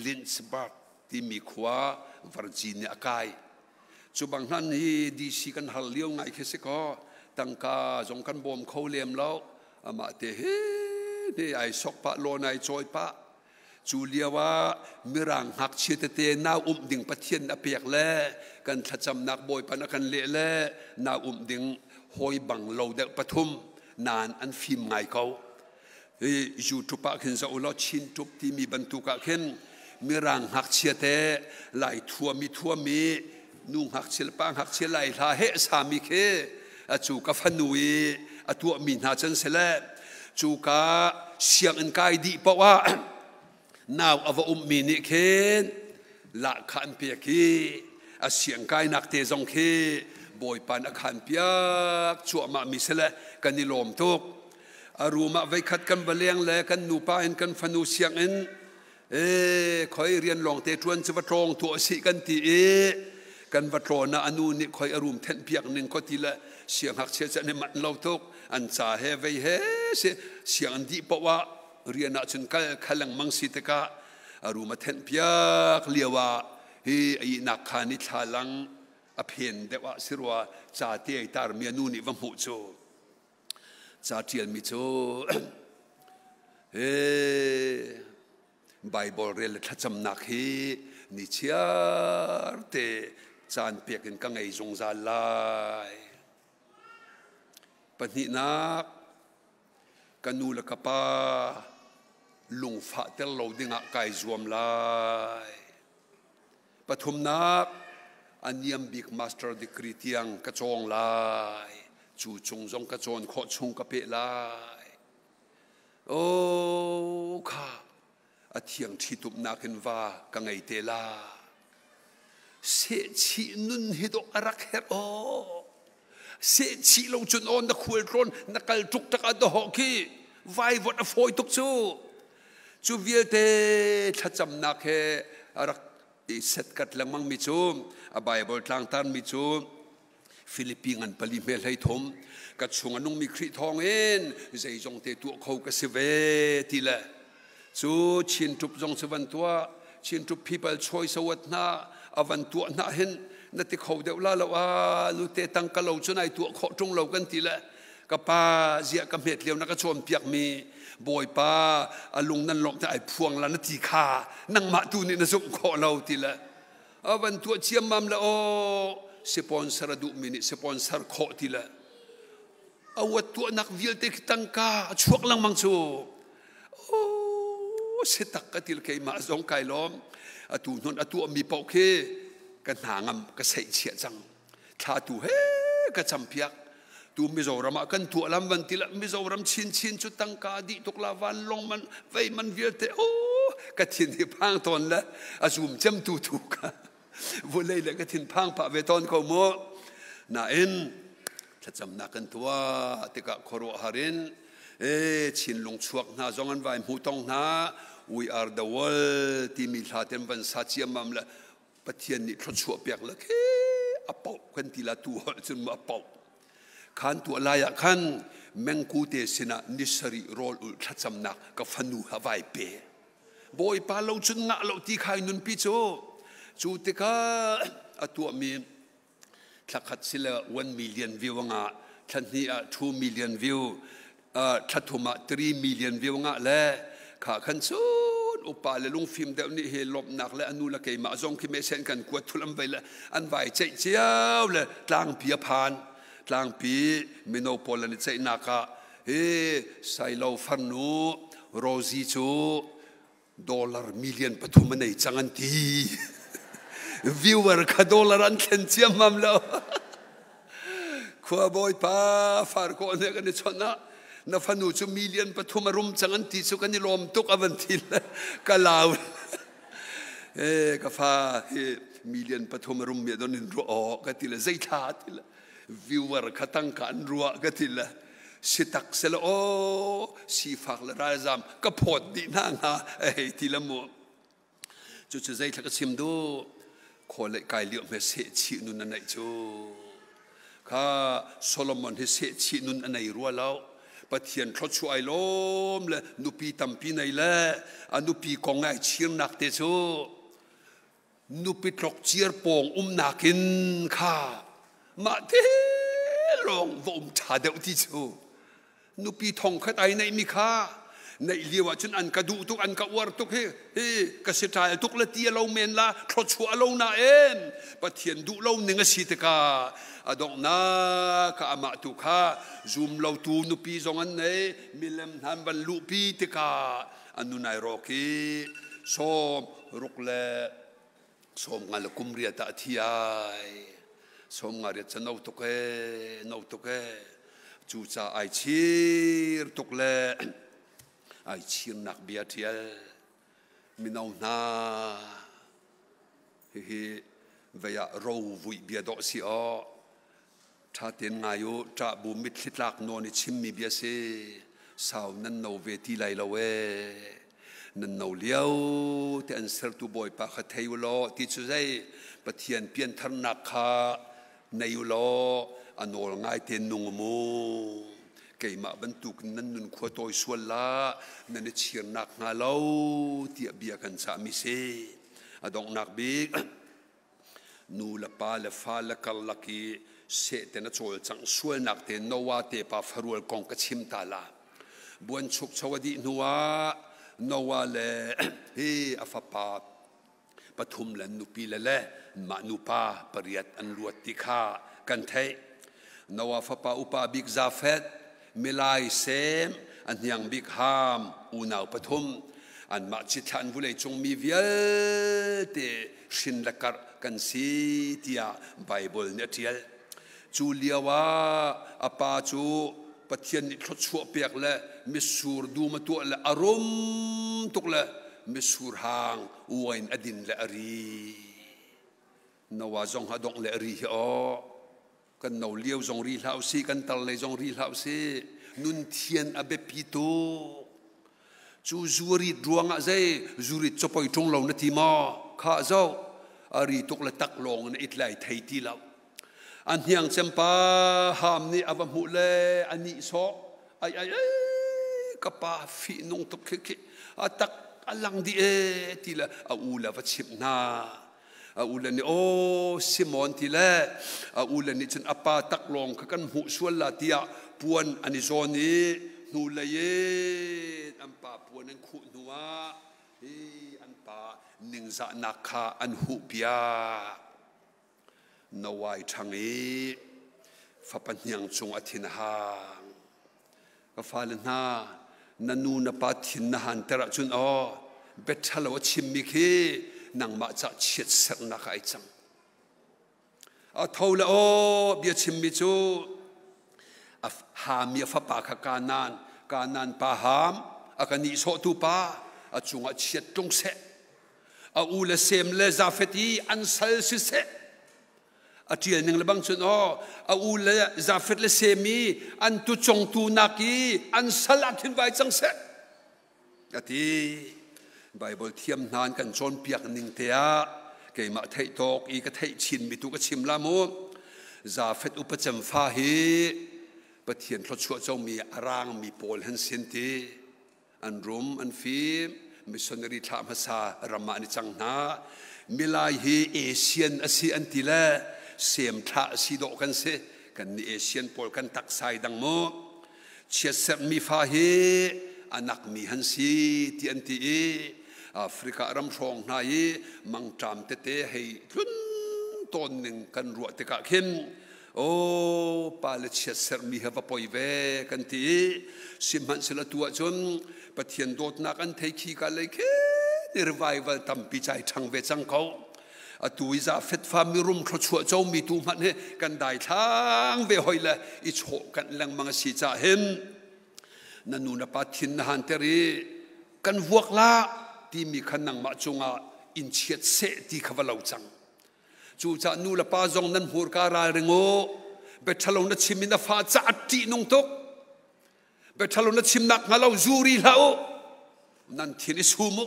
ลินส์บักทีมีควาวอร์จิเนียกายจุบังนั้นฮีดีซีกันหัลเลี้ยงไงเคสิก็ตั้งกาจงกันบ่มเขาเลี้ยมแล้วอามาเตเฮนี่ไอสกปะโลนายจอยปะจูเลียว่ามิรังหักเชตเตนาอุ้มดิ่งปะเทียนอเปียกแลกันทัจำนักบอยปนักกันเละแลนาอุ้มดิ่งหอยบังเราเด็กปทุมนานอันฟิมไงเขาที่อยู่ทุปะขินสอุลชินทุกที่มีบรรทุกขึ้นมีร่างหักเชื่อเตไหลทั่วมีทั่วมีนุ่งหักเชลปังหักเชลไหลลาเฮสามิเคอาจูกะฟันุยอาตัวมีหน้าจันเสลจูกับเสียงอันกายดีเพราะว่าน่าวอาวอุมมีนิเคนละขันเปียกีอาเสียงกายนักเตจงเคบอยปันอาคารพิกชัวมามิเสละกันนิลมทุกอารูมาไว้ัดกันเบลียงแลกันนูป้าเอ็นกันฟนูเสียงเอ็นเอ้คอยเรียนลองเตชวนสวัตรองตัวสิกันตีเอกันวัตรนาอนุนี่คอยอารมณ์เทนเพียงหนึ่งก็ทีละเสียงหักเสียจะในมันเราทุกอันสาเฮไว้เฮเสียงดีปะวะเรียนนักจนกัลขลังมังสิตกะอารมมาเทนเพียกเลียวะเฮไอ้นักขานิทาลัง a phen deuh ah si rua ca te ai tar mi a nu nih va hmuh chu ca tial mi chu he bible rel thacham nak hi ni chiar te chan pekin ka ngei zung za lai pahnih nak kanu la kapa lung fa tel lo dingah kai zuam lai pathum nak อันยงบิ๊กมาสเตอร์ดิกรีเตียงกระจงไล่ชูชงจงกระจงขอชงกระเปะไล่โอ้ค่ะอเทียงที่ตุมนาขห้นว่ากางไอเทล่าเสฉีนุนฮิดอกอรักเฮโอเสฉีลงจุนอ่อนนักควรรนนักกลจุกตะกัดหอกีไวายวันฟอยตุกจูจูเวียเตถ้าจำนักเฮอรักอีเซตกัดเละมังมิจูมอา Bible ทางตันมิจูฟิลิปปินส์อันเปรียบเทียบทมกับชงนุงมิคริทองเอ็นใจจงเตตัวเขากับสเวทีละจูชินทุบจงสวรรค์ตัวชินทุบ people choice วัฒนาอวันตัวน่าเห็นนาติเขาเดี๋ยวลาละว่าลุเตตังกะเหลาชนายตัวเขาตรงเหลากันทีละกับป้าเสียกับเห็ดเลี้ยวนักชนเปียกมีบอยป้าอาลุงนั่นหลอกจะไอพวงลานาทีคานั่งมาตูนี่นะสุขเขาเราทีละ avan tua chiam mam la o oh, sponsor du mini sponsor kho ti la awat tua nak vil te kitang ka chuak lang mang chu o oh, se tak ka til ma zong kai lom atu non atu mi pau khe ka nangam ka sei chia chang tha tu he ka champiak tu mi mizoram kan tu alam van til mizoram chin chin chu tang ka di tok la van long man vei man vil te oh ka chin hi phang ton la azum chấm tu tu ka วุ่นเลยเล็กทินพังพกเวทอนเขาโมน่าเอ็นจะจำนักันตัวติกะโครวฮารินเอชินลงชวกน่าจงันไว้หูตองนา we are the world ที่มีลาเต็มบันสัจยมัมละปะเทียนนี่ทดชวกเปียกละเฮอะปอกคนที่ละตัวจนมาปอกขันตัวลายขันแมงกูเตสินะนิสริโรลอุทัจำนักกับฟันูฮาไวเป้บอยปาเราจนงาเราตีไขนุนพิโจชูติกาตัวมีทักขัดสิละวันมิลเลียนวิวงะทันทีอ่ะทูมิลเลียนวิวอ่าทัตุมาทรีมิลเลียนวิวงะแลข้าขันสุนอุปาเลลุงฟิมเดี๋ยวนี้เฮลบนักและอนุละเกยมาจงคิเมเซนกันกวดทุลัมไปละอันไหวใจเจียวเลยตลางเพียพานตลางปีมิโนโปลันิใจนักะเฮไซโลฟานุโรซิจูดอลลาร์มิลเลียนปฐุมในจังอันที viewer ka dollar an ken tiam mam lo khua boy pa far ko ne ga ni chona na fanu chu million pa thuma rum changan ti chu kan ni lom tuk avan thil ka law *laughs* e ka fa he million pa thuma rum me ya, don in ro o ka til zai tha til viewer ka tang ka an ruwa ka til si tak sel o si far le razam ka pot di na nga e eh, ti la mo chu chu zai thak chim do คนเลยกายเลี้ยวเมเสชีนุนันไหนจูข้าโซโลมอนเฮเสชีนุนันไหนรัวแล้วปะเทียนทรชวยลมเลยนุปีตัมปีในละอนุปีกองไงเชีนักเตจูนุปีตรกเชียร์ปองอุ้มนักินข้ามาเทลองวอมชาเดวที่จูนุปีทองขัดไอในมีข้า nei liwa chun an ka du tuk an ka war tuk he he ka se thai tuk la tia lo men la thro chu a lo na em pathian du lo ninga si te ka adong na ka ama tu kha zoom lo tu nu pi zong an nei milem han ban lu pi te ka anu nai ro ki so ruk le so ngal kum ria ta thiai som ngari cha no tuk e no tuk e chu cha ai chir tuk le ไอชิงนักเบียดเทียลมินเอาหน้าฮิฮิเวียรูวุยเบียดอกสีอท่าเต็นไงโยท่าบุมิดคิตลักนอนิชิมมีเบียเซสาวนั้นนอาเวทีไหลละเวนั่นนอาเลี้ยวแต่อันเสิร์ตุบอยปะคาเทยุโลที่ช่วยปะเทียนเปลี่ยนทันนักฮะในยุโลอันโอลง่ายเต็นนุ่งมู kei ma bantuk nan nun kho toy swa la na ne chir nak nga lo ti bia kan sa mi se adong nak bi *clears throat* nu la pa la fa la kal la ki se te na chol chang swal nak te no wa te pa farul kong ka chim ta la buan chuk chawadi nuwa no wa le *clears throat* he afa pa pathum lan nu pi la le ma nu pa pariat an luat ti kha kan the nawa fa pa upa big zafet มิลายเซมอันยังบิกฮามอุนาวปฐุมอันมาชิตันวุเลจงมีเวลเตชินละกัรกันสีเตียาไบเบิลเนติเอลจูเลียวาอปาจูปัจเจนิทชัวเปียกละมิสูรดูมาตัวละอารมณ์ตุกละมิสูรหางอวยนอดินละอรีนวาจงฮะดงละอรี๋อกันเอาเลี้ยวจงรีเหล่าซีกันตะเลยจงรีเหล่าซีนุนเทียนอเบปิโตจูจูริดวงอะไจจูรีจะไปจงเรานาทีมาข้าเจ้าอรีตกละตักลงในอิทไลทัยที่เราอันที่ยังจำปาหามนี่อวมุเลอันนี้สอไอ้ไอ้กระปาฟีนงตกเขะอัตักอลังดีเอทีละอาอูละวัชิบนา ulan ni o oh, simon ti le ulan ni chen apa tak long ka kan hu sual la tia puan ani zon ni nu le ye am pa puan an khu nuwa e an pa ning za na kha an hu pia no wai thang e fa pan nyang chung athin ha ka fa na nanu na pa thin na han tara ah chun o oh, bethalo chimmi khi nàng ma cha chết sắc na khai chăng à thâu là ô bia chim mi chu à hà mi pha pa kha ca nan ca nan pa ham à cái ni số tu pa à chung à chết trung sẽ à u là xem là ra phết đi sal sư sẽ à chuyện những le bang chuyện ô à u là ra phết là xem mi ăn tu chung tu naki an sal ăn thiên vai chăng sẽ à ti ไบบิลเทียมนานกันจนเปียกนิงเตียกมาเทโตกอีกเทิดชินมีตุกชิมลามุจาเฟตอุปจำฟาฮีปะเทียนทศชั่วเจ้ามีอารางมีปอลเฮนเซนตีอันรุมอันฟีมมิสนรีทามาซารามานิจังนามิลายฮีเอเชียนอเสีอันติเลเซมทาสีดกันเซกันนเอเชียนปอลกันตักไซดังมุกเชสเซมีฟาฮีอันักมีฮันซีที่อันตีแอฟริการมชองนายมังจามเตเตให้ทุนตนหนึ่งกันรัวติกะเข็มโอ้ปาเลเชียเซอร์มีเหว่าปอยเวกันทีสิมันสละตัวจนปะเทียนโดดนักันเทคีกันเลยแค่นิรวายวันตั้มปีใจทางเวจังเขาอตุวิจาเฟตฟามิรุมคขดชัวเจ้ามีตูมันเนกันได้ทางเวหอยละอิโชกันแรงมังสีจ่าเห็นนันนูนปะทินหันเตรีกันวกละ ti mi khan nang ma chunga in chiet se ti khawa lo chang chu cha nu la pa zong nan hur ka ra re ngo be thalo na chimin na fa cha ti nong tok be thalo na chim nak nga lo zuri lao nan ti ni su mu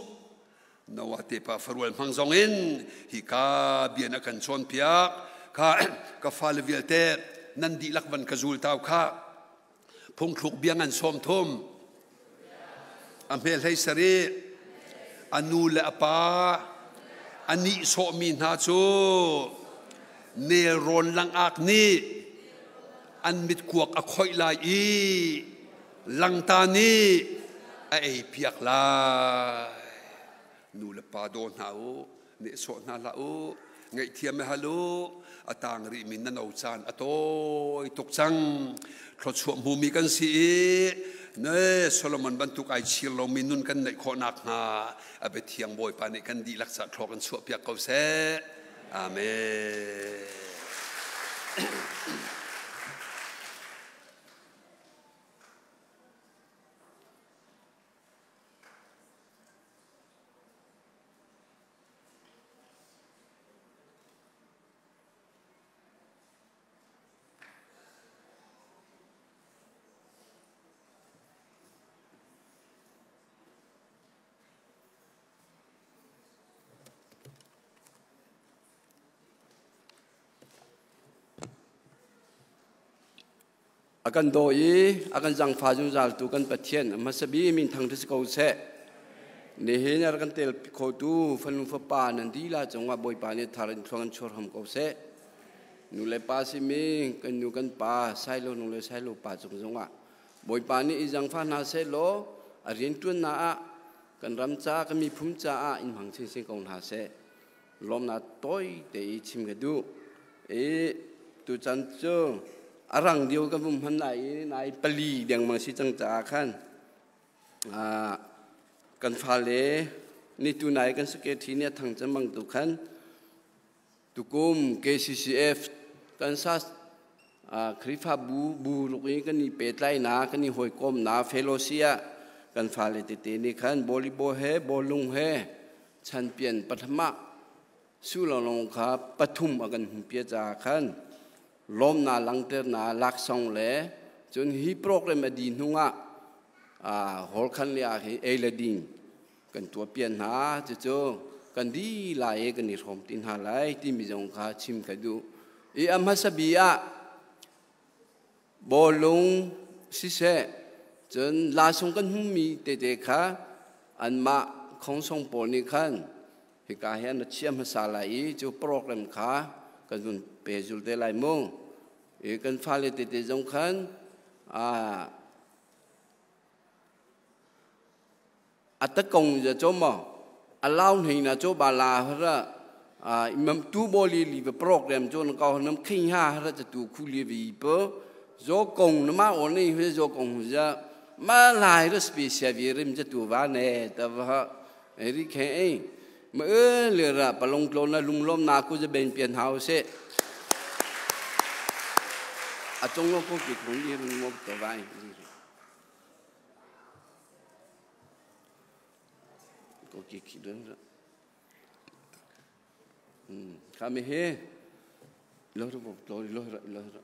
no wa te pa fa ruel mang zong in hi ka bia na kan chon pia ka *clears throat* ka fa le vial te nan di lak van ka zul tau ka พงคลุกเบียงอันสมทมอเมลให้สรี anu le apa ani so mi na chu ne ron lang ak ni an mit kuak a khoi lai i lang ta ni a e piak la nu le pa do na o ne so na la o ngai thia me halo atang ri min na no chan atoi tok chang thlo chu mu mi kan si ne solomon bantuk ai chil lo min nun kan nei kho nak na abe thiang boy pa ni kan di lak sa thok an su pya ko se amen akan doi akan jang fajung zal tu kan pathian ma sabi min thang this ko se ne he nar kan tel kho tu fan fa pa nan di la chonga boi pa ne thar thong chor ham ko se nu le pa si mi kan nu kan pa sai lo nu le sai lo pa chung zonga boi pa ni jang fa na se lo a rian tu na a kan ram cha kan mi phum cha a in hang chen sen kong na se lom na toi te chim ga du e tu chan chu อรังเดียวกับมหันไหนนายปลีเดียงมังสิจังจาขันกันฟาเลนี่ตูไหนกันสเกทีเนี่ยทางจะมังตุขันตุกุม KCCF กันซัสคริฟาบูบูลูกนี้กันนี่เปตไลนากันนี่หอยกลมนาเฟโลเซียกันฟาเลติเตนี่ขันบอลิโบเฮบอลลุงเฮชันเปลี่ยนปฐมะสู้เราลงครับปฐุมอกันเปียจาขันลมนาลังเตอร์นาลักซองเลจนฮีโปรกเมดีนุ่งอ่ะอ่าอลคันเลียเอเลดิงกันตัวเปลี่ยนหาจะเจอกันดีลายกันนิรมตินหาลายที่มีจงคาชิมกันดูอีอัมฮัสบีอะบอลุงสิเสจนลาสงกันหุ่มมีเตเตค่ะอันมาของสงปนิคันเหตุการณ์นั้นเชื่อมสาลายจูโปรแกรมค่ะ cái dùn bê dù tê lại mông ý cần pha lê tê tê dông khăn à à tất công giờ chỗ mà, à lao hình là chỗ bà là hết ra à mầm tu bò li li về program chỗ nó cao nó kinh hả hết ra tu khu li về bơ do công nó mà ổn này hết do công giờ mà lại là special vì rim cho tu vào nè tao vợ ấy đi khen มื่อเรือระปลงโลนลุงล้มนากูจะเป็นเปลี่ยนเฮาเสอาจงโลกกิจของนี้มันมบตัวไปก็กิจคิดเรื่องข้าไม่เฮลอยระบกลอยลอยระลอยระ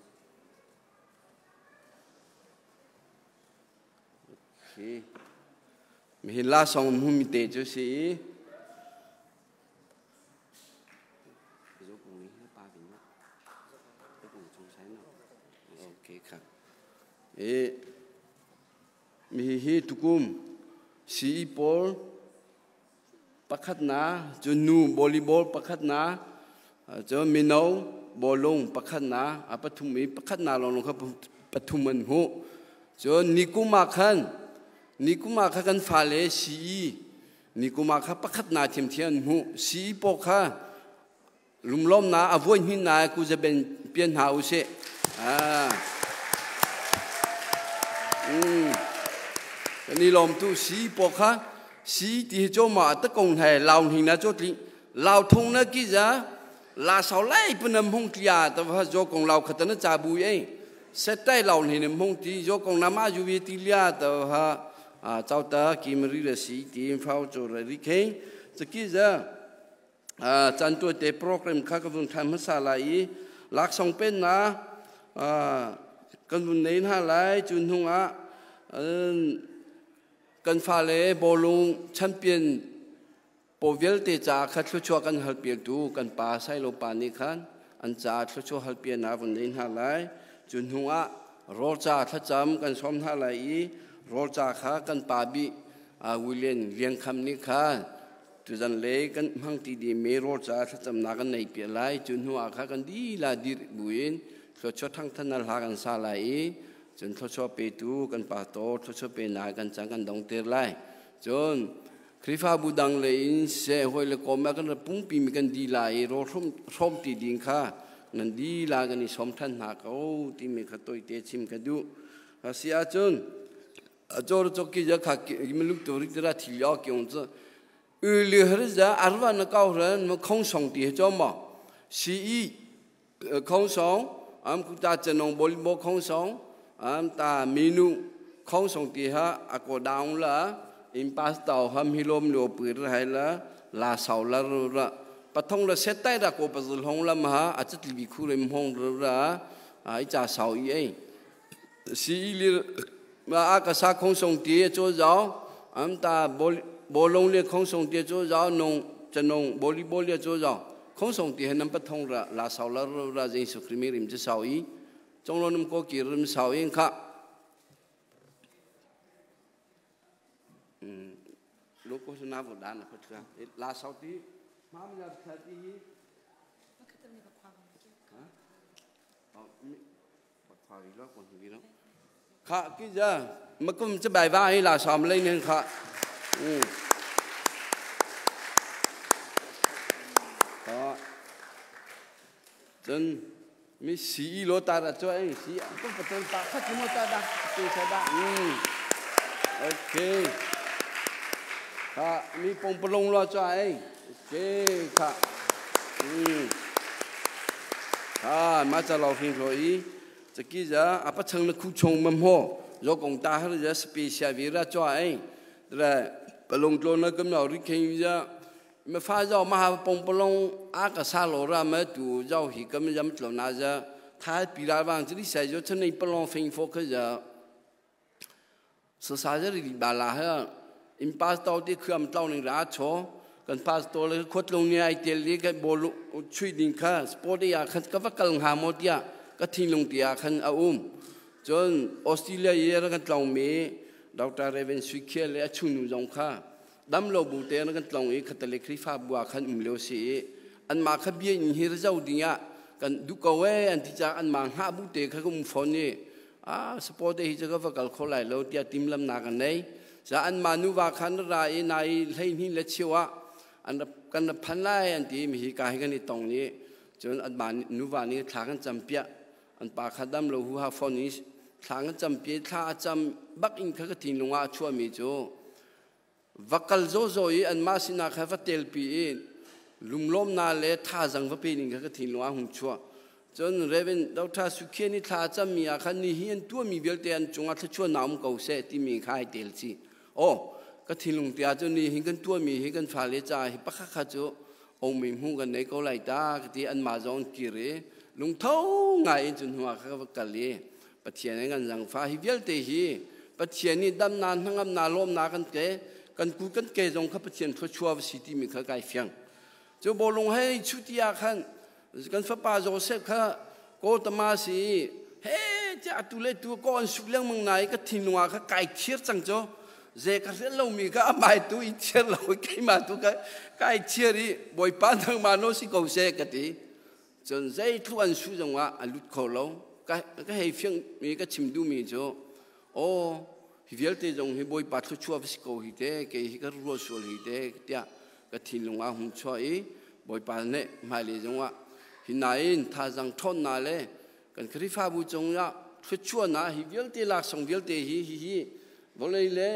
โอเคไม่เหล่าสองมุมมีเตจุสี e mihihi tukum si ipol pakhat na cho nu volleyball pakhat na cho mino bolong pakhat na apathumi pakhat na long long kha pathuman ho cho nikuma khan nikuma kha kan phale si nikuma kha pakhat na thim thian hu si po kha lumlom na avoi hin na ku je ben pian hause ah อันนี่ลมตู้สีปอกฮะสีที่เจ้ามาตะกงแห่เราหินนะจุดลีเราทงนะกิจ้าลาสาวไล่เป็นมำงที่ยาแต่ว่าเจกงเราขตันจ่าบุยเองเสร็จได้เราหินมำงที่เจกงนามาอยู่เวทีิลียแต่ว่าเจ้าตากิมรีเรสีีิเฟ้าจูเรริเคงจะกิจ้าจันตัวเตโปรแกรมข้ากระทรวงธรรมศาลายลักสองเป็นนะกันบุญในหน้าไหลจุนหงอ่ะกันฟ้าเล่โบลุงชันเปลี่ยนโปเวลติจาขัดชัวกันหัดเปียนดูกันป่าใส่โลปานิคันอันจากชัวชัวหัดเปียนาบุญในหน้าไหลจุนหงอ่ะรอจ่าทัดจำกันชมหน้าไหลอีรอจ่าขากันป่าบีอาวิเลนเลี้ยงคำนี้คันตุจันเลกันมังตีดีเมรอจ่าทัดจำนากันในเปียไหลจุนหงอ่ะขากันดีลาดีบุญท็ชดทั้งท่านนลากันซาไลจนทชปีตูกันป่าโตทชปีนากันจังกันดองเตลไลจนคริฟ้าบูดังเลยอินเสหอยเลกอมกันปุ่งปีมีกันดีไลโรชมตีดิงค่ะนันดีลากันนี่สมท่านหากเอาที่มีขตอยเตชิมกันดูภาษาีนอนจอร์จกี้จะขักมิมลุกตัวริตระทิลยากกี่องจะอือลือหรือจะอารวานก้าวเรนมันคงส่งตีจอมบ่สีอีคงส่ง am cũng ta chân ông bồi bo không song am ta minu không song ti ha a ko down la in pas tàu ham hilom lo pui ra hai la la sau la ru bắt thông là xét tay tai ra ko pa zul hong lam ha a à, chat li khu lên hong rồi ra ai cha sau i ai si li mà a ka sa khong song ti cho giáo am ta bồi bol lông le không song ti cho giáo nong chen nong boli bol le cho giáo không sống thì hẹn năm bắt thông ra là sau là ra dân sự kri mi rim chứ sau ý trong lúc năm có kỳ rim sau ý khác ừ, lúc có sinh nào đàn là phật cả là sau tí mà bây giờ thật đi khá kia giờ mà cũng sẽ bài vai là xóm lên nên khá đừng mi sĩ lô ta đã cho anh sĩ cũng phải tên ta khác chúng ta đã từ sẽ đã ừ. ok ha mi phong phong lo cho anh ok ừ. ha ha mà cho lâu phim rồi chỉ kia giờ à bắt chăng nó khu chung mầm hồ do công ta hết giờ special vira cho anh rồi phong lo nó cũng nào đi kinh giờ ม่ฟ้าเจ้ามาปงปลงอากาศาลอรามาดูเจ้าหิกมันยำจลนาจะท้ายปีลาวังจะนิสัยจะชนีนปลงฟิงฟอกจะสุสารจะริบาลาฮะอินปาสตาวที่เครื่องต้าหนึงราชโอกันปาสตวเลยคดลงเนี่ยไอเตลี่กันโบลูช่วยดินค่ะสปอร์ตยาขันก็ว่ากำลังหาหมดยาก็ทิ้งลงเตียขันอาอุ้มจนออสเตรเลียเยอะแล้วกันเต้ามีดาวตาเรเวนสุขเคลียชุนูจงค่ะดำโลบุเตนกันตรงอีขัตเล็กรีฟ้าบัวขันอุ้มเลวสีอันมาขบียนฮิรเจ้าดิ่งกันดูกเวอันที่จะอันมาหาบุเตะัขาก็มุฟอนีอ่าสปอร์ตเฮจัก็ฟักลโคไลเราเตียติมลำนากันไหนจะอันมานุวาขันรายนายเล่นี่เลชวะอันกันพันไลอันที่มีการกันในตรงนี้จนอันมานนุวานี้ทางกันจำเปียอันปากขัดดำเราหัวฟอนี้ทางกันจำเปียท่าจำบักอินขาก็ทิ้งลงว่าชั่วมีจูวักกลโจโจยอันมาสินาเขฟัดเตลปีนลุงล้มนาเลท่าจังฟัดปีนก็ถิ่นว้วงหงชัวจนเรเวนดอกท่าสุเีนิท่าจะมีอาคันนี่เห็นตัวมีเบลเตียนจงอาทชัวนำเก่าเสติมีขายเตลซีอ๋อก็ทิ้งลงเตียจนนี่เห็นกันตัวมีเห็นกันฟ้าเลจ่าเห็นปะคะขจูองมีหูกันในเขาไหลตาที่อันมาจองกิริลุงเท่าไงจนหัวเขาก็เลยปัจเจียนงันสังฟ้าเหเบลเตหีปัจเจียนนี่ดำนานทั้งอำนาล้มนากันเก๋กันกูกันเกยงขับเชียนขับชัวร์สิที่มีขาไกลเฟียงจะบอกลงให้ชุดยาขันกันฟ้าป่าโจเซฟข้าโกตมาสีเฮ้จาตุเลตัวก้อนสุกเลี้ยงมึงไหนก็ทิ้ง่าเขาไกลเชียร์จังจ้เจ้าเส้นเรามีก็อาบายตัวอีเชียร์เราไก่มาตัวก็ไก่เชียร์นี่บอยปานทางมาโนสิเกเซกตีจนเจ้ทุกอันสุ้จังว่าอลุดเขาเราก็ก็ให้เฟียงมีก็ชิมดูมีจ้อโอ้ิเวลที่ตรงทิบอยปัทุชัวฟิสโกฮิตเอกีิกับรัวสัวฮิตเอกียกัทิลงอาหุ่นช่วอีบอยปัทเนี่มาเลยจงว่าหินไหนท่าจังทอนน่าเลยกันคริฟ้าบุจงยาทุชัวน่ะเวลทีลักสองเวลที่ฮีฮีฮีบ่เลยเลย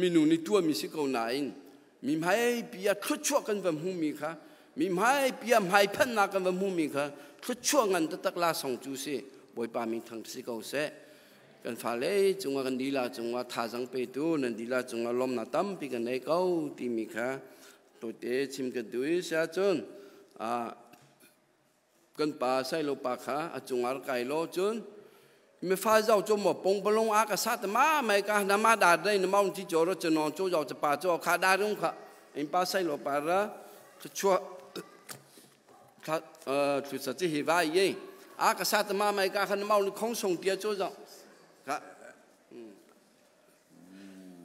มีหนุนตัวมีสิโกไหนมีไหมเปียทุชัวกันวันหุ่นมีค่ะมีไหมเปียไหมเพันนากันวันหุ่นมีค่ะทุชัวงันตะตัะลาสองจูเซบอยปามีทางสิโกเซ่ cần kan fale chunga kan dila chunga thajang pe tu nan dila chunga lom na tam pi kan nei kau ti mi kha to te chim ka dui sa chun cần kan say sai lo pa kha a chunga kai lo chun mi pha zao cho mo bông bolong a ka sat ma mai ka na ma da dai na mong chi cho ro cho non cho zao cho bà cho khá da luôn kha in pa say lo pa ra cho chua kha ờ uh, chu sa chi hi vai ye a ka sat ma mai ka kha na mong khong song tia cho zao Kak. Hmm.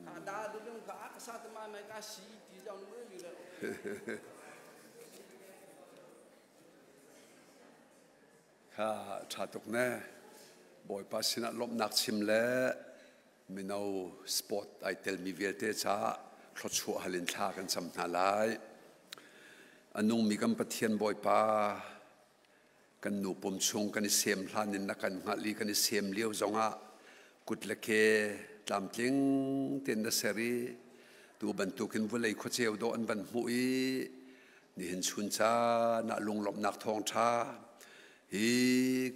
Ada tu yang kak satu mana kasih di dalam beli lah. Kak catuk ne, boy pasin at lom nak sim le, minau sport ai tel mi velte cha, klotsu halin tha kan sam nalai. Anung mi kan patien boy pa, kan nu pum chung kan isem hlan in na kan ngali kan isem liu zonga. กุดละเคตามจิงเต็นนเซรีตัวบรรทุกินวุเลยขเจียวดอันบรรมุยนี่เห็นชุนชานักลุงหลบนักทองชาฮี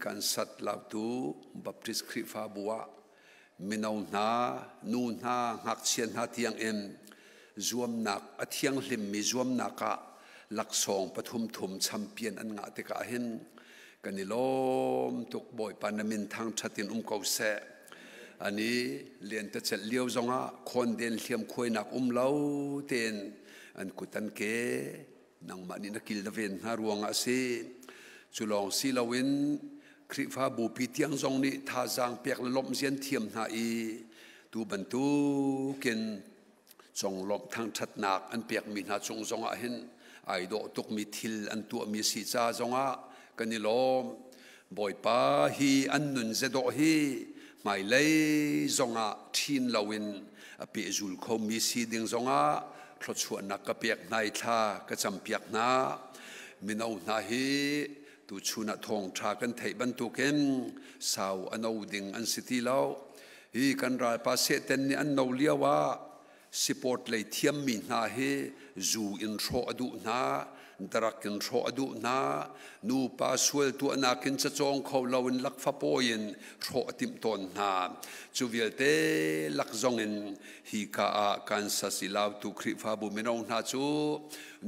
การสัตว์ลาวตูบัพติสคริฟาบัวมินาวนานูนาหักเชียนหาเทียงเอ็มรวมนักอธทยยงลิมมีรวมนักะหลักสองปฐุมถุมชัมเปียนอันงาติกาเห็นกันนิลมตกบ่อยปานมินทางชาตินอุ้มเกาแสอันนี้เลียนตะเฉลียวจงะคนเดินเทียมคุยนักอุ้มเล่าเตนอันกุตันเกนังมันนี่นักกิลเวนฮารวงอาศิจุลองศิลาวินคริฟ้าบูปิเตียงจงนี้ท่าจางเปียกลมเสียนเทียมนาอีตวบรรทุกินจงลมทางชัดนักอันเปียกมีหน้าจงจงะเห็นไอโดตุกมีทิลอันตัวมีสีจ้าจงะกันน่ลมบอยป้าฮีอันนุนเจดอฮีม่เลยสงอาทิ้งเลาินเปียจุลเขามีสิ่งสงอาทศชวนนักเปียกนายท่ากับจำเปียกนามีนเอาหน้าฮีตุชุนทองทากันเทบันตุกเนสาวอันเอาดิ้งอันสิทธิเราฮีกันรายภาษาเต็นนี่อันเอาเลียวว่าสปอร์ตเลยเทียมมีหน้าฮีจูอินโทรอดูน้า drakin tro adu na nu pa swel tu anakin cha chong kho lawin lak fa poin tro atim ton na chu vial te lak zongin hi ka a kan sa si law tu khri fa bu mino na chu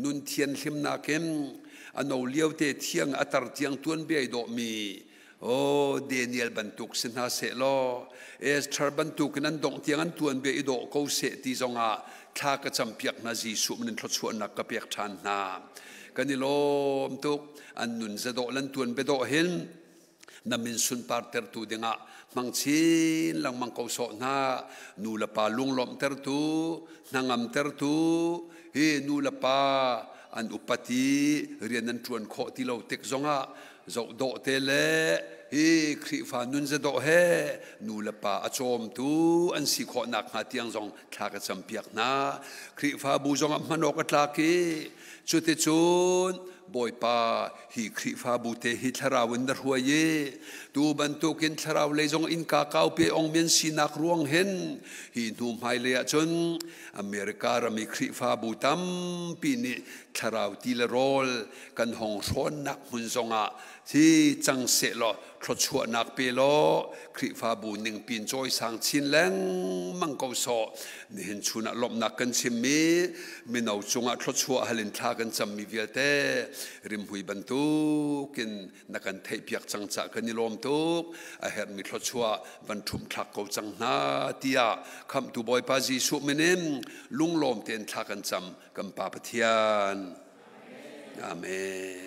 nun thien hlim na kem anau liaw te thiang atar tiang tuan bi do mi ô oh, Daniel bận tục xin ha sẽ lo Esther bận tục nên động tiếng anh tuần bị độ câu sẽ tí dòng à tha chăm piak na gì sụp nên thoát xuống piak than na cái này lo tục anh nun sẽ độ lần tuần bị độ hin na sun par ter tu ding mang chin lang mang câu sọ na nu là pa lom ter tu nang am ter tu hi nu là pa an upati rian nan tuan kho ti lo tek zonga zok dok te le hi khri fa nun ze dok he nu la pa a chom tu an si kho nak nga tiang zong thla ka cham piak na khri fa bu zong a manok a tla ki chu te chun boy pa hi khri fa bu te hi thara win dar huwa ye tu ban tu kin thara le zong in ka kau pe ong men si nak ruang hen hi nu mai le a chun america ra mi khri fa bu tam pi ni thara ti la rol kan hong thon nak mun zonga ที่จังเสลอครชัวนักเปโลคริฟาบูนิงปีนจอยสังชินแลงมังกอสอนี่เห็นชูนักลบนักกันชิมมีมีเอาจงอัครชัวฮัลินทากันจำมีเวียเตริมหุยบันทุกินนักกันเทียักจังจักกันนิลมทุกอาเฮมีครชัวบันทุมทักกอจังนาเตียคำตูบอยปาจีสุเมนิมลุงลมเตียนทากันจำกัมปาปเทียนอาเมน